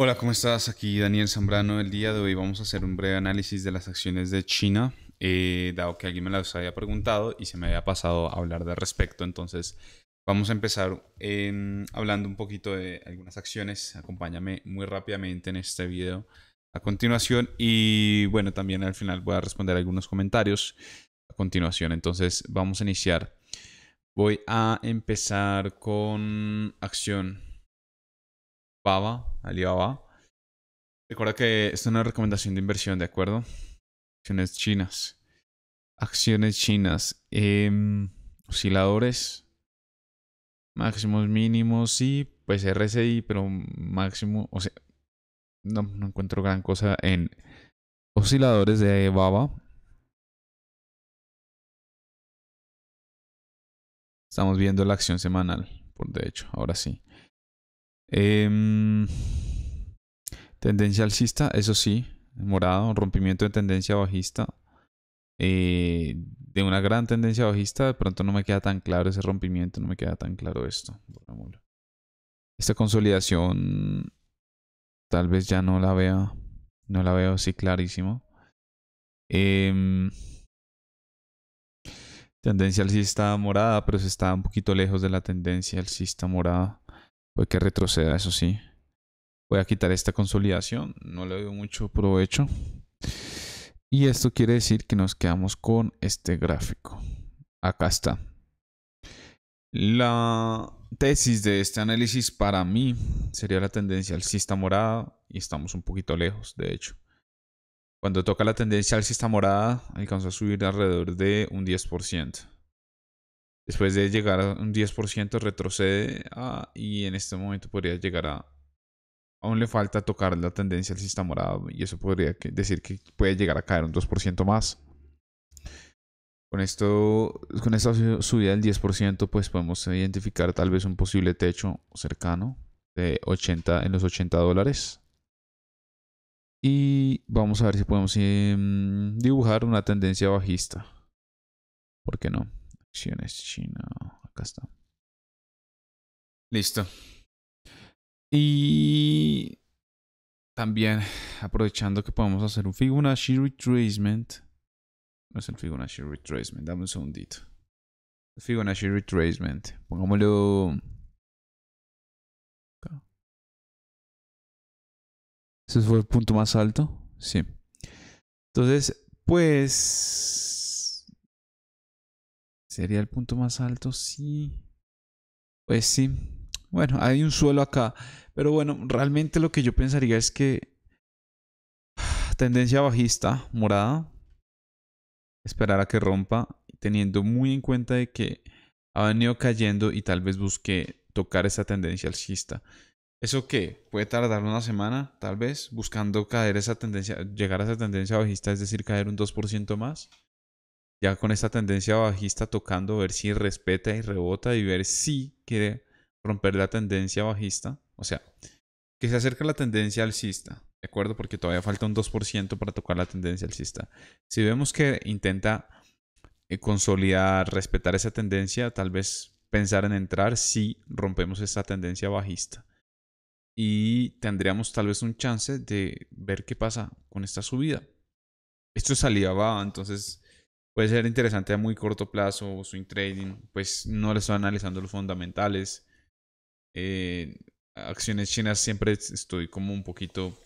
Hola, ¿cómo estás? Aquí Daniel Zambrano. El día de hoy vamos a hacer un breve análisis de las acciones de China, eh, dado que alguien me las había preguntado y se me había pasado a hablar de respecto. Entonces, vamos a empezar em, hablando un poquito de algunas acciones. Acompáñame muy rápidamente en este video a continuación y bueno, también al final voy a responder algunos comentarios a continuación. Entonces, vamos a iniciar. Voy a empezar con acción Baba, Alibaba. Recuerda que es una recomendación de inversión, ¿de acuerdo? Acciones chinas. Acciones chinas. Em, osciladores. Máximos mínimos y pues RSI, pero máximo. O sea, no, no encuentro gran cosa en osciladores de Baba. Estamos viendo la acción semanal, por de hecho, ahora sí. Em, tendencia alcista, eso sí, Un rompimiento de tendencia bajista. Eh, de una gran tendencia bajista, de pronto no me queda tan claro ese rompimiento, no me queda tan claro esto. Esta consolidación tal vez ya no la vea, no la veo así clarísimo. Em, tendencia alcista morada, pero se está un poquito lejos de la tendencia alcista morada. Puede que retroceda, eso sí. Voy a quitar esta consolidación. No le veo mucho provecho. Y esto quiere decir que nos quedamos con este gráfico. Acá está. La tesis de este análisis para mí sería la tendencia al alcista morada y estamos un poquito lejos, de hecho. Cuando toca la tendencia al alcista morada, alcanza a subir alrededor de un 10%. Después de llegar a un 10% retrocede ah, y en este momento podría llegar a... Aún le falta tocar la tendencia sistema morado y eso podría decir que puede llegar a caer un 2% más. Con, esto, con esta subida del 10% pues podemos identificar tal vez un posible techo cercano de 80 en los 80 dólares. Y vamos a ver si podemos em, dibujar una tendencia bajista. ¿Por qué no? Acciones chino. Acá está. Listo. Y también aprovechando que podemos hacer un Fibonacci retracement. No es el Fibonacci retracement, dame un segundito. El Fibonacci retracement. Pongámoslo. Acá. Ese fue el punto más alto. Sí. Entonces, pues ¿Sería el punto más alto? Sí. Pues sí. Bueno, hay un suelo acá. Pero bueno, realmente lo que yo pensaría es que... Tendencia bajista, morada. Esperar a que rompa. Teniendo muy en cuenta de que ha venido cayendo y tal vez busque tocar esa tendencia alcista. ¿Eso qué? Puede tardar una semana, tal vez, buscando caer esa tendencia, llegar a esa tendencia bajista, es decir, caer un 2% más ya con esta tendencia bajista tocando, ver si respeta y rebota y ver si quiere romper la tendencia bajista. O sea, que se acerca la tendencia alcista, ¿de acuerdo? Porque todavía falta un 2% para tocar la tendencia alcista. Si vemos que intenta eh, consolidar, respetar esa tendencia, tal vez pensar en entrar si rompemos esa tendencia bajista. Y tendríamos tal vez un chance de ver qué pasa con esta subida. Esto salía salida va, entonces puede ser interesante a muy corto plazo, swing trading, pues no le estoy analizando los fundamentales. Eh, acciones chinas siempre estoy como un poquito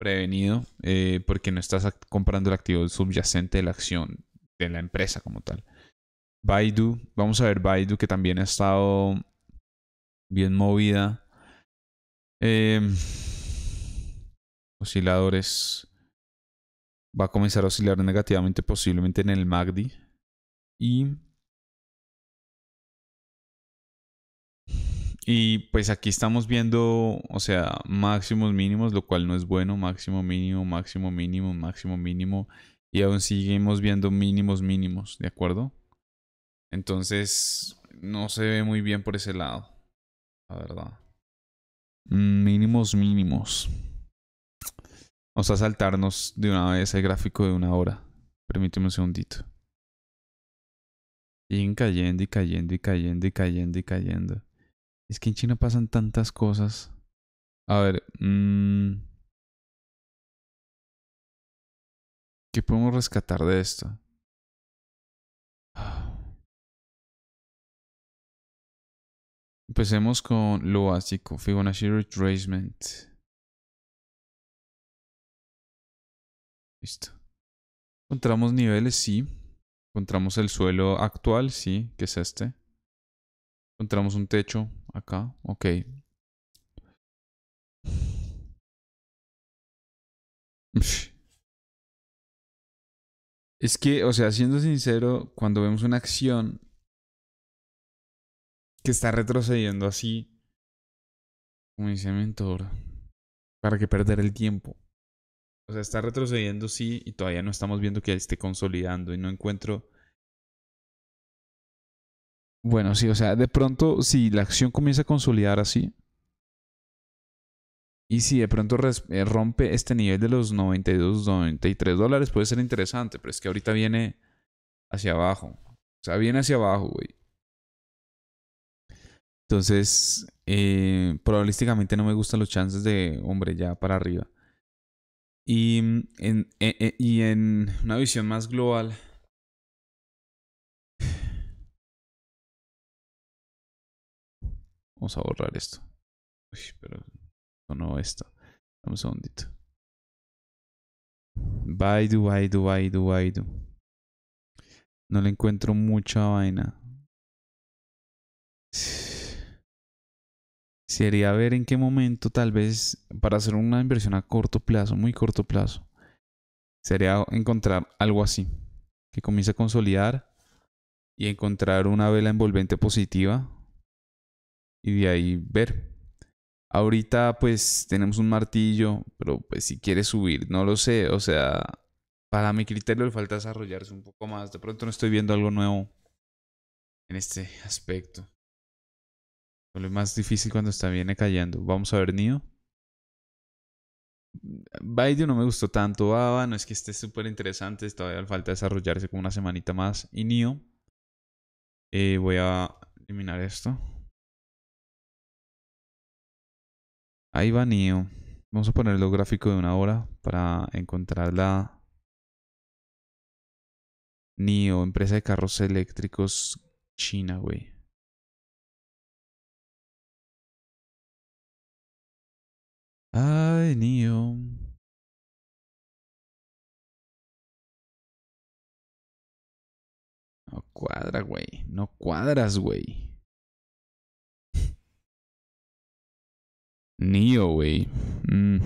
prevenido eh, porque no estás comprando el activo subyacente de la acción de la empresa como tal. Baidu, vamos a ver Baidu que también ha estado bien movida. Em, osciladores va a comenzar a oscilar negativamente posiblemente en el Magdi. y Y pues aquí estamos viendo, o sea, máximos mínimos, lo cual no es bueno, máximo mínimo, máximo mínimo, máximo mínimo, y aún seguimos viendo mínimos mínimos, ¿de acuerdo? Entonces, no se ve muy bien por ese lado, la verdad. Mm, mínimos mínimos. Vamos a saltarnos de una vez el gráfico de una hora. Permíteme un segundito. Y cayendo y cayendo y cayendo y cayendo y cayendo. Es que en China pasan tantas cosas. A ver, mm, ¿qué podemos rescatar de esto? Empecemos con lo básico, Fibonacci Retracement. Listo. Encontramos niveles, sí. Encontramos el suelo actual, sí, que es este. Encontramos un techo acá, ok. Es que, o sea, siendo sincero, cuando vemos una acción que está retrocediendo así, como dice mi mentor, para que perder el tiempo. O sea, está retrocediendo, sí, y todavía no estamos viendo que esté consolidando y no encuentro... Bueno, sí, o sea, de pronto, si la acción comienza a consolidar así, y si de pronto eh, rompe este nivel de los 92, 93 dólares, puede ser interesante, pero es que ahorita viene hacia abajo. O sea, viene hacia abajo, güey. Entonces, eh, probabilísticamente no me gustan los chances de, hombre, ya para arriba. Y mm, en, e, e, y en una visión más global, vamos a borrar esto. Uy, pero no esto. Dame un segundito. Baidu, Baidu, Baidu, Baidu. No le encuentro mucha vaina. sería ver en qué momento tal vez para hacer una inversión a corto plazo, muy corto plazo, sería encontrar algo así, que comience a consolidar y encontrar una vela envolvente positiva y de ahí ver. Ahorita pues tenemos un martillo, pero pues si quiere subir, no lo sé, o sea, para mi criterio le falta desarrollarse un poco más, de pronto no estoy viendo algo nuevo en este aspecto. Lo más difícil cuando está viene cayendo Vamos a ver Nio. Baidu no me gustó tanto. Ava, no es que esté súper interesante. Todavía falta desarrollarse como una semanita más. Y Nio. Eh, voy a eliminar esto. Ahí va Nio. Vamos a ponerlo gráfico de una hora para encontrar la NIO, empresa de carros eléctricos china, güey. Ay, Nio No cuadra, güey. No cuadras, güey. Nio, güey. Mm.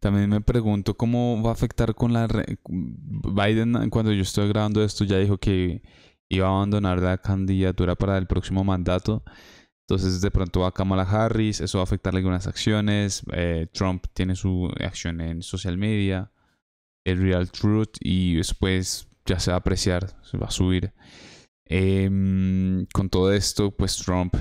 También me pregunto cómo va a afectar con la... Re Biden, ah, cuando yo estoy grabando esto, ya dijo que iba a abandonar la candidatura para el próximo mandato. Entonces, de pronto va Kamala Harris, eso va a afectarle algunas acciones. Eh, Trump tiene su acción en social media, el Real Truth, y después ya se va a apreciar, se va a subir. Em, con todo esto, pues Trump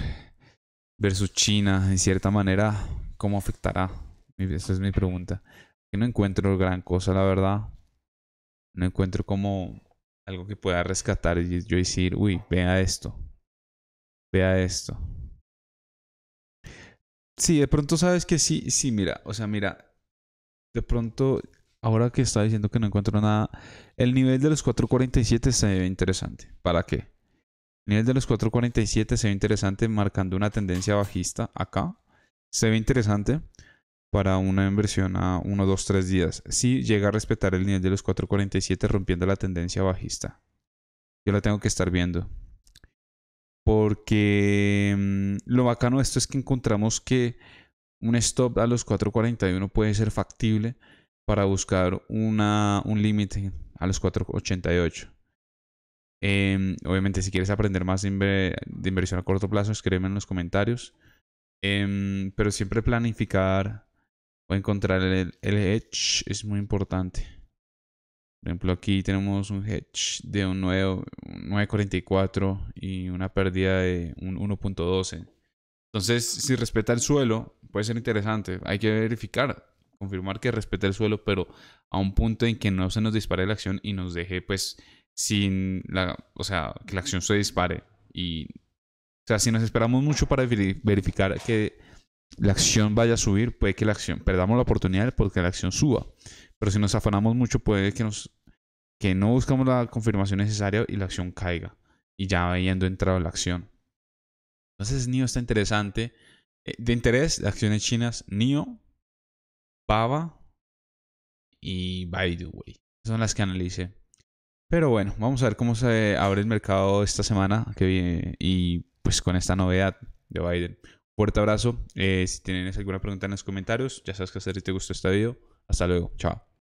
versus China, en cierta manera, ¿cómo afectará? Esa es mi pregunta. Que no encuentro gran cosa, la verdad. No encuentro como algo que pueda rescatar y yo decir, uy, vea esto. Vea esto. Sí, de pronto sabes que sí, sí, mira, o sea, mira, de pronto, ahora que está diciendo que no encuentro nada, el nivel de los 447 se ve interesante. ¿Para qué? El nivel de los 447 se ve interesante marcando una tendencia bajista acá. Se ve interesante para una inversión a 1, 2, 3 días. Si llega a respetar el nivel de los 447 rompiendo la tendencia bajista. Yo la tengo que estar viendo porque mm, lo bacano de esto es que encontramos que un stop a los 4.41 puede ser factible para buscar un límite a los 4.88. Em, obviamente, si quieres aprender más de, inversión a corto plazo, escríbeme en los comentarios. Em, pero siempre planificar o encontrar el edge es muy importante. Por ejemplo, aquí tenemos un hedge de un 9.44 y una pérdida de un 1.12. Entonces, si respeta el suelo, puede ser interesante. Hay que verificar, confirmar que respeta el suelo, pero a un punto en que no se nos dispare la acción y nos deje, pues, sin la. O sea, que la acción se dispare. Y. O sea, si nos esperamos mucho para verificar que la acción vaya a subir, puede que la acción, perdamos la oportunidad porque la acción suba. Pero si nos afanamos mucho, puede que, nos, que no buscamos la confirmación necesaria y la acción caiga. Y ya habiendo entrado la acción. Entonces, NIO está interesante. Eh, de interés, de acciones chinas, NIO, Baba y Baidu, Son las que analice. Pero bueno, vamos a ver cómo se abre el mercado esta semana que viene y pues con esta novedad de Biden. Fuerte abrazo. Eh, si tienes alguna pregunta en los comentarios, ya sabes que hacer si te gustó este video. Hasta luego. Chao.